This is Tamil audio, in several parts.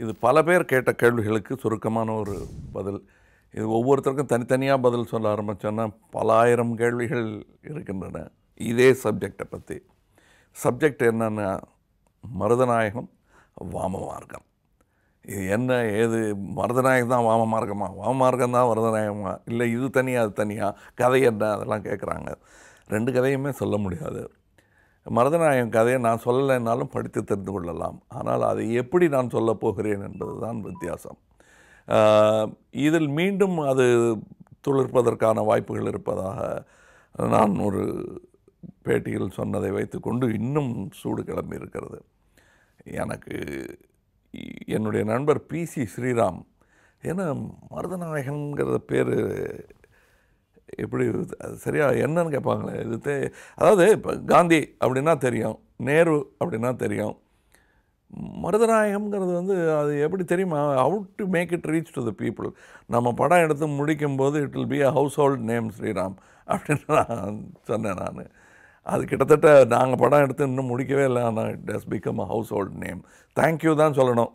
இது பல பேர் கேட்ட கேள்விகளுக்கு சுருக்கமான ஒரு பதில் இது ஒவ்வொருத்தருக்கும் தனித்தனியாக பதில் சொல்ல ஆரம்பித்தோன்னா பல ஆயிரம் கேள்விகள் இருக்கின்றன இதே சப்ஜெக்டை பற்றி சப்ஜெக்ட் என்னென்னா மருதநாயகம் வாம மார்க்கம் இது என்ன ஏது மருதநாயகம் தான் வாம மார்க்கமா வாம மார்க்கம் தான் மருதநாயகமா இல்லை இது தனியாக அது தனியாக கதை என்ன அதெல்லாம் கேட்குறாங்க ரெண்டு கதையுமே சொல்ல முடியாது மருதநாயகன் கதையை நான் சொல்லலைன்னாலும் படித்து தெரிந்து கொள்ளலாம் ஆனால் அதை எப்படி நான் சொல்லப் போகிறேன் என்பது தான் வித்தியாசம் இதில் மீண்டும் அது துளிர்ப்பதற்கான வாய்ப்புகள் இருப்பதாக நான் ஒரு பேட்டியில் சொன்னதை வைத்துக்கொண்டு இன்னும் சூடு கிளம்பி இருக்கிறது எனக்கு என்னுடைய நண்பர் பி சி ஸ்ரீராம் ஏன்னா மருதநாயகன்கிற பேர் எப்படி சரியா என்னன்னு கேட்பாங்களே இது தே அதாவது இப்போ காந்தி அப்படின்னா தெரியும் நேரு அப்படின்னா தெரியும் மருதநாயகம்ங்கிறது வந்து அது எப்படி தெரியுமா out to make it reach to the people நம்ம படம் எடுத்து முடிக்கும்போது it will be a household name Sriram அப்படின்னு நான் சொன்னேன் நான் அது கிட்டத்தட்ட நாங்கள் படம் எடுத்து இன்னும் முடிக்கவே இல்லை ஆனால் it has become a household name thank you தான் சொல்லணும்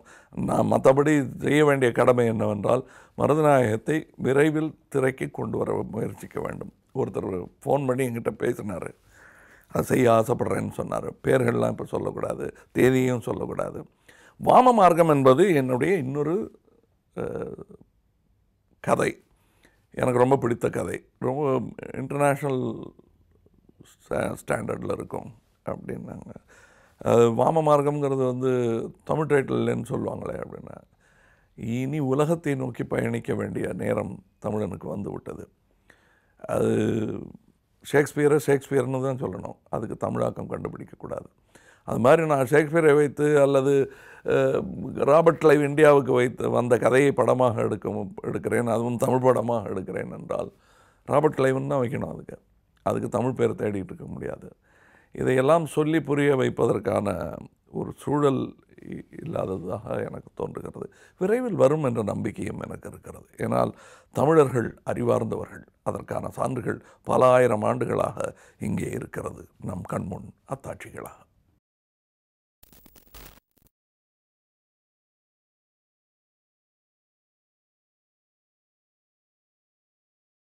நான் மற்றபடி செய்ய வேண்டிய கடமை என்னவென்றால் மருதநாயகத்தை விரைவில் திரைக்கு கொண்டு வர முயற்சிக்க வேண்டும் ஒருத்தர் ஃபோன் பண்ணி எங்கிட்ட பேசினார் அதை செய்ய ஆசைப்பட்றேன்னு சொன்னார் பேர்கள்லாம் இப்போ சொல்லக்கூடாது தேதியும் சொல்லக்கூடாது வாம மார்க்கம் என்பது என்னுடைய இன்னொரு கதை எனக்கு ரொம்ப பிடித்த கதை ரொம்ப இன்டர்நேஷ்னல் ஸ்டாண்டர்டில் இருக்கும் அப்படின்னாங்க வாம மார்க்கம்ங்கிறது வந்து தமிழ் டைட்டில்னு சொல்லுவாங்களே அப்படின்னா இனி உலகத்தை நோக்கி பயணிக்க வேண்டிய நேரம் தமிழனுக்கு வந்து விட்டது அது ஷேக்ஸ்பியரை ஷேக்ஸ்பியர்னு தான் சொல்லணும் அதுக்கு தமிழாக்கம் கண்டுபிடிக்கக்கூடாது அது மாதிரி நான் ஷேக்ஸ்பியரை வைத்து அல்லது ராபர்ட் லைவ் இந்தியாவுக்கு வைத்து வந்த கதையை படமாக எடுக்க எடுக்கிறேன் அதுவும் தமிழ் படமாக எடுக்கிறேன் என்றால் ராபர்ட் லைவன் தான் வைக்கணும் அதுக்கு அதுக்கு தமிழ் பேர் தேடிட்டு இருக்க முடியாது இதையெல்லாம் சொல்லி புரிய வைப்பதற்கான ஒரு சூழல் இல்லாததாக எனக்கு தோன்றுகிறது விரைவில் வரும் என்ற நம்பிக்கையும் எனக்கு இருக்கிறது ஏனால் தமிழர்கள் அறிவார்ந்தவர்கள் அதற்கான சான்றுகள் பல ஆயிரம் ஆண்டுகளாக இங்கே இருக்கிறது நம் கண்முன் அத்தாட்சிகளாக